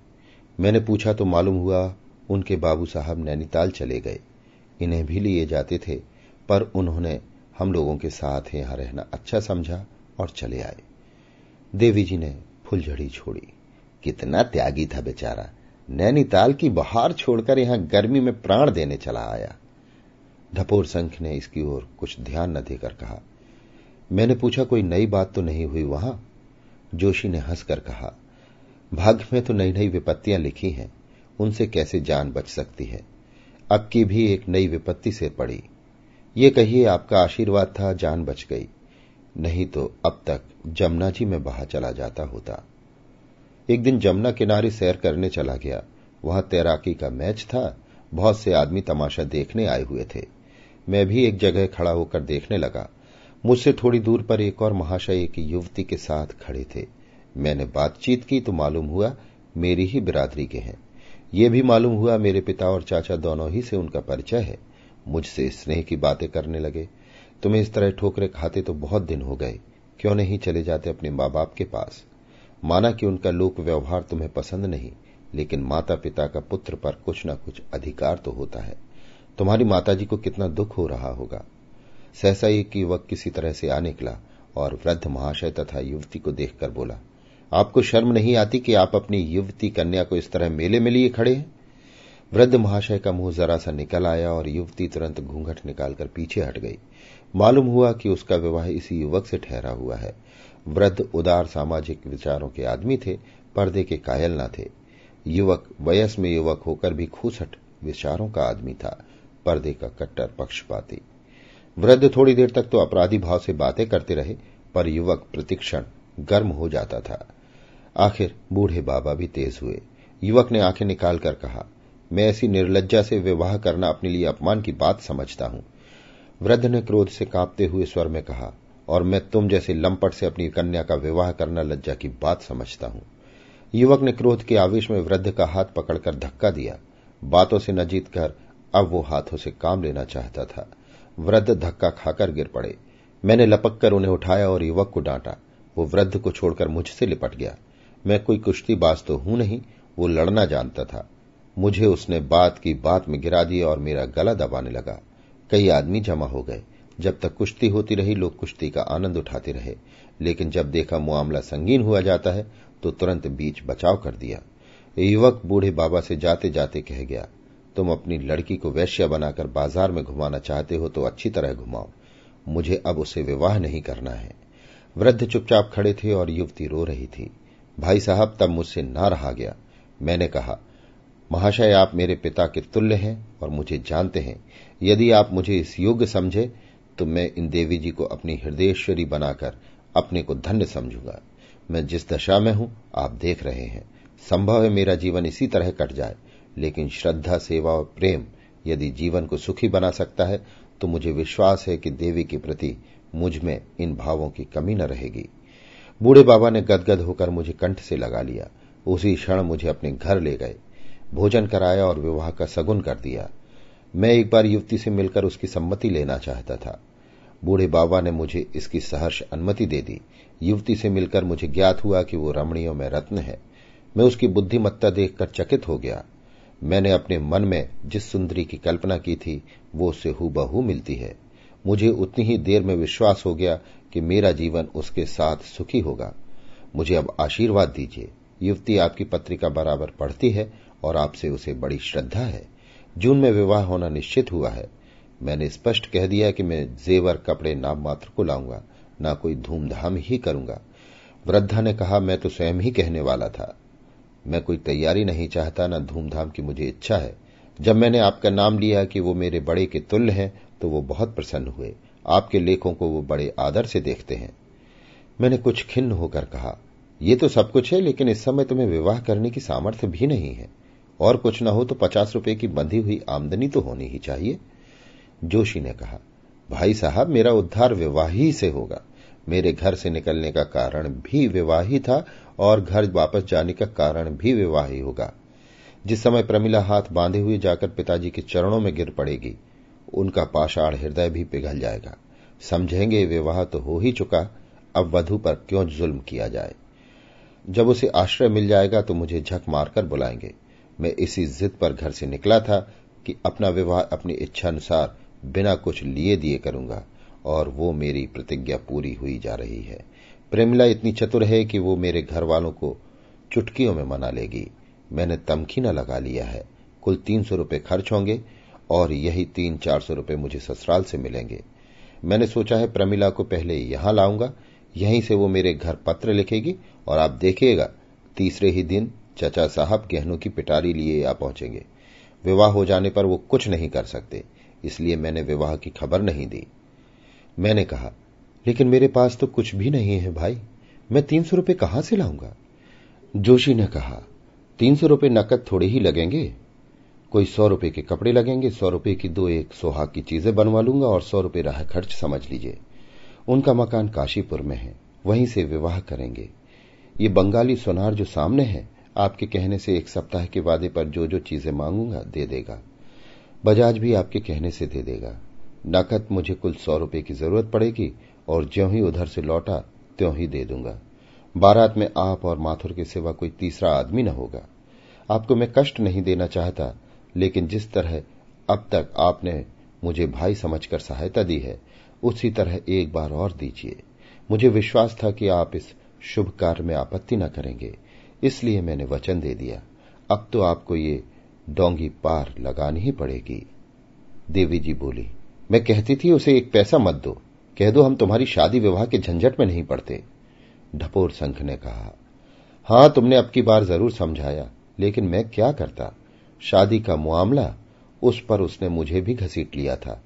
मैंने पूछा तो मालूम हुआ उनके बाबू साहब नैनीताल चले गए इन्हें भी लिए जाते थे पर उन्होंने हम लोगों के साथ यहां रहना अच्छा समझा और चले आए देवी जी ने फुलझड़ी छोड़ी कितना त्यागी था बेचारा नैनीताल की बहार छोड़कर यहां गर्मी में प्राण देने चला आया धपोर संख ने इसकी ओर कुछ ध्यान न देकर कहा मैंने पूछा कोई नई बात तो नहीं हुई वहां जोशी ने हंसकर कहा भाग्य में तो नई नई विपत्तियां लिखी हैं उनसे कैसे जान बच सकती है अब की भी एक नई विपत्ति से पड़ी ये कहिए आपका आशीर्वाद था जान बच गई नहीं तो अब तक जमुना जी में बहा चला जाता होता एक दिन जमुना किनारे सैर करने चला गया वहां तैराकी का मैच था बहुत से आदमी तमाशा देखने आए हुए थे मैं भी एक जगह खड़ा होकर देखने लगा मुझसे थोड़ी दूर पर एक और महाशय एक युवती के साथ खड़े थे मैंने बातचीत की तो मालूम हुआ मेरी ही बिरादरी के हैं ये भी मालूम हुआ मेरे पिता और चाचा दोनों ही से उनका परिचय है मुझसे स्नेह की बातें करने लगे तुम्हें इस तरह ठोकरे खाते तो बहुत दिन हो गए क्यों नहीं चले जाते अपने माँ बाप के पास माना कि उनका लोक व्यवहार तुम्हें पसंद नहीं लेकिन माता पिता का पुत्र पर कुछ न कुछ अधिकार तो होता है तुम्हारी माताजी को कितना दुख हो रहा होगा सहसा एक कि किसी तरह से आ निकला और वृद्ध महाशय तथा युवती को देखकर बोला आपको शर्म नहीं आती कि आप अपनी युवती कन्या को इस तरह मेले में लिए खड़े हैं वृद्ध महाशय का मुंह जरा सा निकल आया और युवती तुरंत घूंघट निकालकर पीछे हट गई मालूम हुआ कि उसका विवाह इसी युवक से ठहरा हुआ है वृद्ध उदार सामाजिक विचारों के आदमी थे पर्दे के कायल न थे युवक वयस में युवक होकर भी खूसट विचारों का आदमी था पर्दे का कट्टर पक्षपाती वृद्ध थोड़ी देर तक तो अपराधी भाव से बातें करते रहे पर युवक प्रतिक्षण गर्म हो जाता था आखिर बूढ़े बाबा भी तेज हुए युवक ने आंखें निकालकर कहा मैं ऐसी निर्लज्जा से विवाह करना अपने लिए अपमान की बात समझता हूं वृद्ध ने क्रोध से कांपते हुए स्वर में कहा और मैं तुम जैसे लंपट से अपनी कन्या का विवाह करना लज्जा की बात समझता हूं युवक ने क्रोध के आवेश में वृद्ध का हाथ पकड़कर धक्का दिया बातों से न जीत कर अब वो हाथों से काम लेना चाहता था वृद्ध धक्का खाकर गिर पड़े मैंने लपक कर उन्हें उठाया और युवक को डांटा वो वृद्ध को छोड़कर मुझसे लिपट गया मैं कोई कुश्ती बाज तो हूं नहीं वो लड़ना जानता था मुझे उसने बात की बात में गिरा दिया और मेरा गला दबाने लगा कई आदमी जमा हो गए जब तक कुश्ती होती रही लोग कुश्ती का आनंद उठाते रहे लेकिन जब देखा मामला संगीन हुआ जाता है तो तुरंत बीच बचाव कर दिया युवक बूढ़े बाबा से जाते जाते कह गया तुम अपनी लड़की को वैश्य बनाकर बाजार में घुमाना चाहते हो तो अच्छी तरह घुमाओ मुझे अब उसे विवाह नहीं करना है वृद्ध चुपचाप खड़े थे और युवती रो रही थी भाई साहब तब मुझसे ना रहा गया मैंने कहा महाशय आप मेरे पिता के तुल्य हैं और मुझे जानते हैं यदि आप मुझे इस योग्य समझे तो मैं इन देवी जी को अपनी हृदयेश्वरी बनाकर अपने को धन्य समझूंगा मैं जिस दशा में हूं आप देख रहे हैं संभव है मेरा जीवन इसी तरह कट जाए लेकिन श्रद्धा सेवा और प्रेम यदि जीवन को सुखी बना सकता है तो मुझे विश्वास है कि देवी के प्रति मुझ में इन भावों की कमी न रहेगी बूढ़े बाबा ने गदगद होकर मुझे कंठ से लगा लिया उसी क्षण मुझे अपने घर ले गए भोजन कराया और विवाह का सगुन कर दिया मैं एक बार युवती से मिलकर उसकी सम्मति लेना चाहता था बूढ़े बाबा ने मुझे इसकी सहर्ष अनुमति दे दी युवती से मिलकर मुझे ज्ञात हुआ कि वो रमणियों में रत्न है मैं उसकी बुद्धिमत्ता देखकर चकित हो गया मैंने अपने मन में जिस सुंदरी की कल्पना की थी वो उसे हूबहू मिलती है मुझे उतनी ही देर में विश्वास हो गया कि मेरा जीवन उसके साथ सुखी होगा मुझे अब आशीर्वाद दीजिए युवती आपकी पत्रिका बराबर पढ़ती है और आपसे उसे बड़ी श्रद्धा है जून में विवाह होना निश्चित हुआ है मैंने स्पष्ट कह दिया कि मैं जेवर कपड़े नाम मात्र को लाऊंगा ना कोई धूमधाम ही करूंगा वृद्धा ने कहा मैं तो स्वयं ही कहने वाला था मैं कोई तैयारी नहीं चाहता ना धूमधाम की मुझे इच्छा है जब मैंने आपका नाम लिया कि वो मेरे बड़े के तुल्य हैं तो वो बहुत प्रसन्न हुए आपके लेखों को वो बड़े आदर से देखते हैं मैंने कुछ खिन्न होकर कहा यह तो सब कुछ है लेकिन इस समय तुम्हें विवाह करने की सामर्थ्य भी नहीं है और कुछ न हो तो पचास रुपए की बंधी हुई आमदनी तो होनी ही चाहिए जोशी ने कहा भाई साहब मेरा उद्धार विवाह ही से होगा मेरे घर से निकलने का कारण भी विवाही था और घर वापस जाने का कारण भी विवाही होगा जिस समय प्रमिला हाथ बांधे हुए जाकर पिताजी के चरणों में गिर पड़ेगी उनका पाषाण हृदय भी पिघल जाएगा समझेंगे विवाह तो हो ही चुका अब वधु पर क्यों जुल्म किया जाए जब उसे आश्रय मिल जाएगा तो मुझे झक मारकर बुलाएंगे मैं इसी जिद पर घर से निकला था कि अपना विवाह अपनी इच्छा अनुसार बिना कुछ लिए दिए करूंगा और वो मेरी प्रतिज्ञा पूरी हुई जा रही है प्रेमिला इतनी चतुर है कि वो मेरे घर वालों को चुटकियों में मना लेगी मैंने तमखीना लगा लिया है कुल तीन सौ रूपये खर्च होंगे और यही तीन चार सौ रूपये मुझे ससुराल से मिलेंगे मैंने सोचा है प्रमिला को पहले यहां लाऊंगा यहीं से वो मेरे घर पत्र लिखेगी और आप देखिएगा तीसरे ही दिन चचा साहब गहनों की पिटारी लिए आ पहुंचेंगे विवाह हो जाने पर वो कुछ नहीं कर सकते इसलिए मैंने विवाह की खबर नहीं दी मैंने कहा लेकिन मेरे पास तो कुछ भी नहीं है भाई मैं तीन सौ रुपये कहां से लाऊंगा जोशी ने कहा तीन सौ रुपये नकद थोड़े ही लगेंगे कोई सौ रुपये के कपड़े लगेंगे सौ रुपये की दो एक सोहाग की चीजें बनवा लूंगा और सौ रुपये राह खर्च समझ लीजिए उनका मकान काशीपुर में है वहीं से विवाह करेंगे ये बंगाली सोनार जो सामने है आपके कहने से एक सप्ताह के वादे पर जो जो चीजें मांगूंगा दे देगा बजाज भी आपके कहने से दे देगा नकद मुझे कुल सौ रूपये की जरूरत पड़ेगी और ज्यों ही उधर से लौटा त्यों ही दे दूंगा बारात में आप और माथुर के सिवा कोई तीसरा आदमी न होगा आपको मैं कष्ट नहीं देना चाहता लेकिन जिस तरह अब तक आपने मुझे भाई समझकर सहायता दी है उसी तरह एक बार और दीजिए मुझे विश्वास था कि आप इस शुभ कार्य में आपत्ति न करेंगे इसलिए मैंने वचन दे दिया अब तो आपको ये डोंगी पार लगानी ही पड़ेगी देवी जी बोली मैं कहती थी उसे एक पैसा मत दो कह दो हम तुम्हारी शादी विवाह के झंझट में नहीं पड़ते ढपोर संघ ने कहा हां तुमने अब की बार जरूर समझाया लेकिन मैं क्या करता शादी का मामला उस पर उसने मुझे भी घसीट लिया था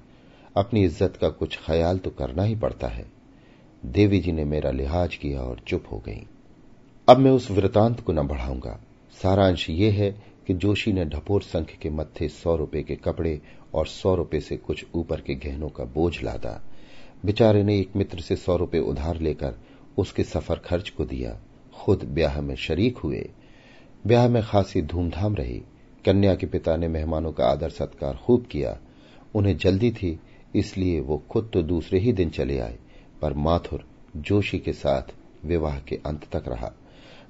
अपनी इज्जत का कुछ ख्याल तो करना ही पड़ता है देवी जी ने मेरा लिहाज किया और चुप हो गई अब मैं उस वृतांत को न बढ़ाऊंगा सारांश ये है कि जोशी ने ढपोर संख के मत्थे सौ रुपए के कपड़े और सौ रुपए से कुछ ऊपर के गहनों का बोझ लादा बेचारे ने एक मित्र से सौ रुपए उधार लेकर उसके सफर खर्च को दिया खुद ब्याह में शरीक हुए ब्याह में खासी धूमधाम रही कन्या के पिता ने मेहमानों का आदर सत्कार खूब किया उन्हें जल्दी थी इसलिए वो खुद तो दूसरे ही दिन चले आए पर माथुर जोशी के साथ विवाह के अंत तक रहा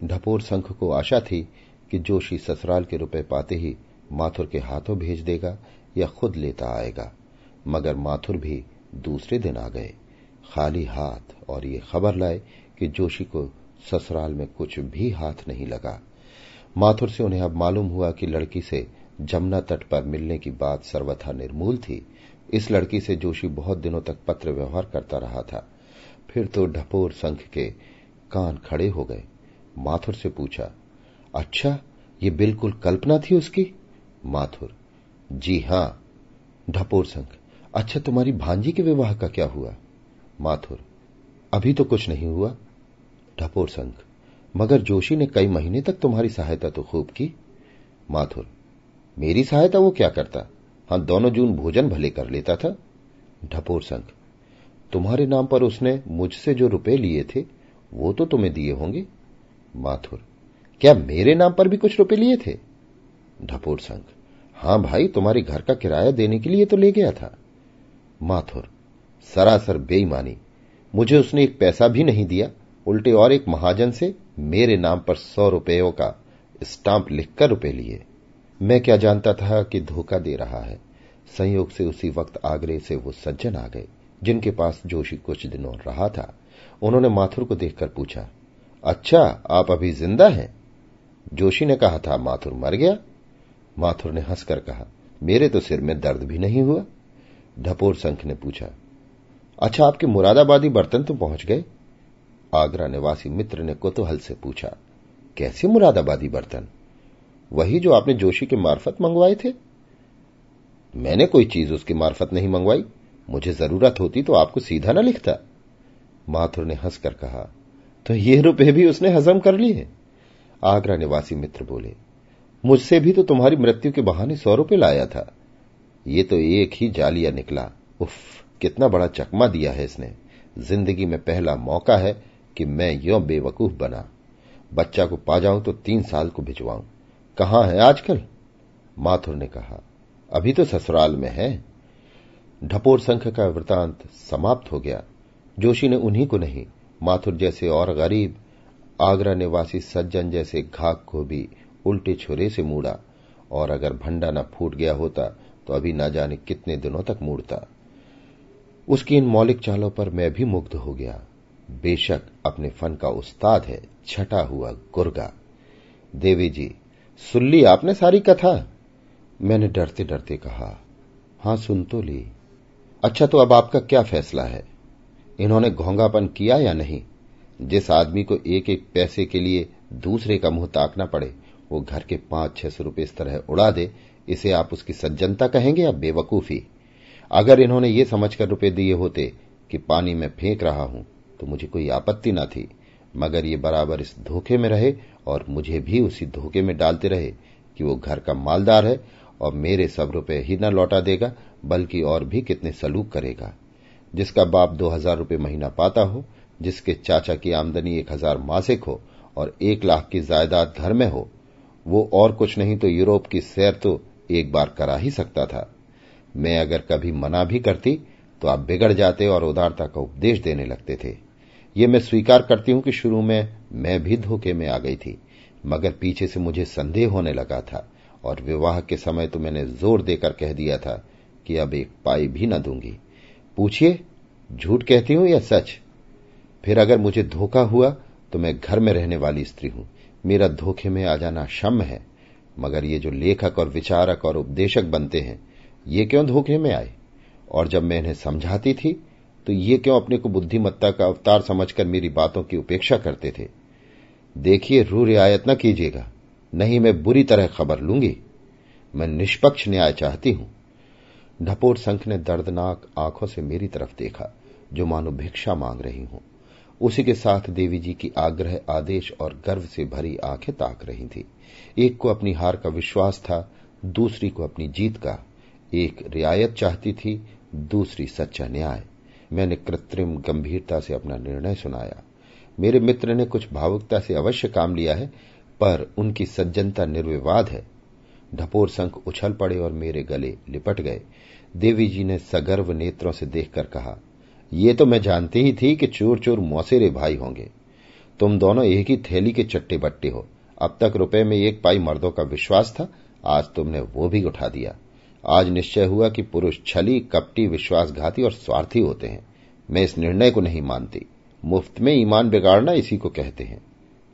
ढपोर संख को आशा थी कि जोशी ससुराल के रुपए पाते ही माथुर के हाथों भेज देगा या खुद लेता आएगा मगर माथुर भी दूसरे दिन आ गए खाली हाथ और ये खबर लाए कि जोशी को ससुराल में कुछ भी हाथ नहीं लगा माथुर से उन्हें अब मालूम हुआ कि लड़की से जमुना तट पर मिलने की बात सर्वथा निर्मूल थी इस लड़की से जोशी बहुत दिनों तक पत्र व्यवहार करता रहा था फिर तो ढपोर संख के कान खड़े हो गए माथुर से पूछा अच्छा ये बिल्कुल कल्पना थी उसकी माथुर जी हां ढपोर संघ अच्छा तुम्हारी भांजी के विवाह का क्या हुआ माथुर अभी तो कुछ नहीं हुआ ढपोर संघ मगर जोशी ने कई महीने तक तुम्हारी सहायता तो खूब की माथुर मेरी सहायता वो क्या करता हाँ दोनों जून भोजन भले कर लेता था ढपोर संघ तुम्हारे नाम पर उसने मुझसे जो रुपए लिए थे वो तो तुम्हें दिए होंगे माथुर क्या मेरे नाम पर भी कुछ रुपए लिए थे ढपोर संघ हां भाई तुम्हारे घर का किराया देने के लिए तो ले गया था माथुर सरासर बेईमानी मुझे उसने एक पैसा भी नहीं दिया उल्टे और एक महाजन से मेरे नाम पर सौ रुपयों का स्टाम्प लिखकर रुपए लिए मैं क्या जानता था कि धोखा दे रहा है संयोग से उसी वक्त आगरे से वो सज्जन आ गए जिनके पास जोशी कुछ दिनों रहा था उन्होंने माथुर को देखकर पूछा अच्छा आप अभी जिंदा हैं जोशी ने कहा था माथुर मर गया माथुर ने हंसकर कहा मेरे तो सिर में दर्द भी नहीं हुआ ढपोर संख ने पूछा अच्छा आपके मुरादाबादी बर्तन तो पहुंच गए आगरा निवासी मित्र ने कुतूहल से पूछा कैसे मुरादाबादी बर्तन वही जो आपने जोशी के मार्फत मंगवाए थे मैंने कोई चीज उसके मार्फत नहीं मंगवाई मुझे जरूरत होती तो आपको सीधा ना लिखता माथुर ने हंसकर कहा तो ये रुपये भी उसने हजम कर लिए आगरा निवासी मित्र बोले मुझसे भी तो तुम्हारी मृत्यु के बहाने सौ रुपये लाया था ये तो एक ही जालिया निकला उफ कितना बड़ा चकमा दिया है इसने जिंदगी में पहला मौका है कि मैं यो बेवकूफ बना बच्चा को पा जाऊं तो तीन साल को भिजवाऊं कहा है आजकल माथुर ने कहा अभी तो ससुराल में है ढपोर संख का वृतांत समाप्त हो गया जोशी ने उन्हीं को नहीं माथुर जैसे और गरीब आगरा निवासी सज्जन जैसे घाक को भी उल्टे छुरे से मूड़ा और अगर भंडा न फूट गया होता तो अभी ना जाने कितने दिनों तक मूड़ता उसकी इन मौलिक चालों पर मैं भी मुग्ध हो गया बेशक अपने फन का उस्ताद है छटा हुआ गुर्गा देवी जी सुन ली आपने सारी कथा मैंने डरते डरते कहा हां सुन तो ली अच्छा तो अब आपका क्या फैसला है इन्होंने घोंगापन किया या नहीं जिस आदमी को एक एक पैसे के लिए दूसरे का मुंह ताकना पड़े वो घर के पांच छह सौ रूपये इस तरह उड़ा दे इसे आप उसकी सज्जनता कहेंगे या बेवकूफी अगर इन्होंने ये समझकर रूपये दिए होते कि पानी में फेंक रहा हूं तो मुझे कोई आपत्ति ना थी मगर ये बराबर इस धोखे में रहे और मुझे भी उसी धोखे में डालते रहे कि वो घर का मालदार है और मेरे सब रुपए ही न लौटा देगा बल्कि और भी कितने सलूक करेगा जिसका बाप दो हजार रूपये महीना पाता हो जिसके चाचा की आमदनी एक हजार मासिक हो और एक लाख की जायदाद घर में हो वो और कुछ नहीं तो यूरोप की सैर तो एक बार करा ही सकता था मैं अगर कभी मना भी करती तो आप बिगड़ जाते और उदारता का उपदेश देने लगते थे ये मैं स्वीकार करती हूं कि शुरू में मैं भी धोखे में आ गई थी मगर पीछे से मुझे संदेह होने लगा था और विवाह के समय तो मैंने जोर देकर कह दिया था कि अब एक पाई भी न दूंगी पूछिए झूठ कहती हूं या सच फिर अगर मुझे धोखा हुआ तो मैं घर में रहने वाली स्त्री हूं मेरा धोखे में आ जाना शम है मगर ये जो लेखक और विचारक और उपदेशक बनते हैं ये क्यों धोखे में आए और जब मैं इन्हें समझाती थी तो ये क्यों अपने को बुद्धिमत्ता का अवतार समझकर मेरी बातों की उपेक्षा करते थे देखिए रू रियायत न कीजिएगा नहीं मैं बुरी तरह खबर लूंगी मैं निष्पक्ष न्याय चाहती हूं ढपोर संख ने दर्दनाक आंखों से मेरी तरफ देखा जो मानो भिक्षा मांग रही हूं उसी के साथ देवी जी की आग्रह आदेश और गर्व से भरी आंखें ताक रही थी एक को अपनी हार का विश्वास था दूसरी को अपनी जीत का एक रियायत चाहती थी दूसरी सच्चा न्याय मैंने कृत्रिम गंभीरता से अपना निर्णय सुनाया मेरे मित्र ने कुछ भावुकता से अवश्य काम लिया है पर उनकी सज्जनता निर्विवाद है ढपोर संख उछल पड़े और मेरे गले लिपट गए देवी जी ने सगर्व नेत्रों से देखकर कहा ये तो मैं जानती ही थी कि चोर चोर मौसेरे भाई होंगे तुम दोनों एक ही थैली के चट्टे बट्टे हो अब तक रुपए में एक पाई मर्दों का विश्वास था आज तुमने वो भी उठा दिया आज निश्चय हुआ कि पुरुष छली कपटी विश्वासघाती और स्वार्थी होते हैं मैं इस निर्णय को नहीं मानती मुफ्त में ईमान बिगाड़ना इसी को कहते हैं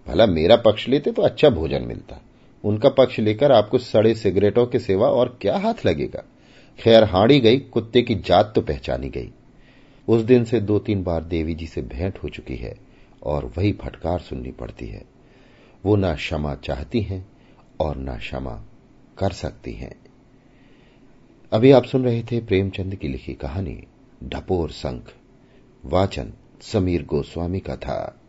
भला मेरा पक्ष लेते तो अच्छा भोजन मिलता उनका पक्ष लेकर आपको सड़े सिगरेटों के सेवा और क्या हाथ लगेगा खैर हाड़ी गई कुत्ते की जात तो पहचानी गई उस दिन से दो तीन बार देवी जी से भेंट हो चुकी है और वही फटकार सुननी पड़ती है वो ना क्षमा चाहती हैं और ना क्षमा कर सकती हैं अभी आप सुन रहे थे प्रेमचंद की लिखी कहानी ढपोर संख वाचन समीर गोस्वामी का था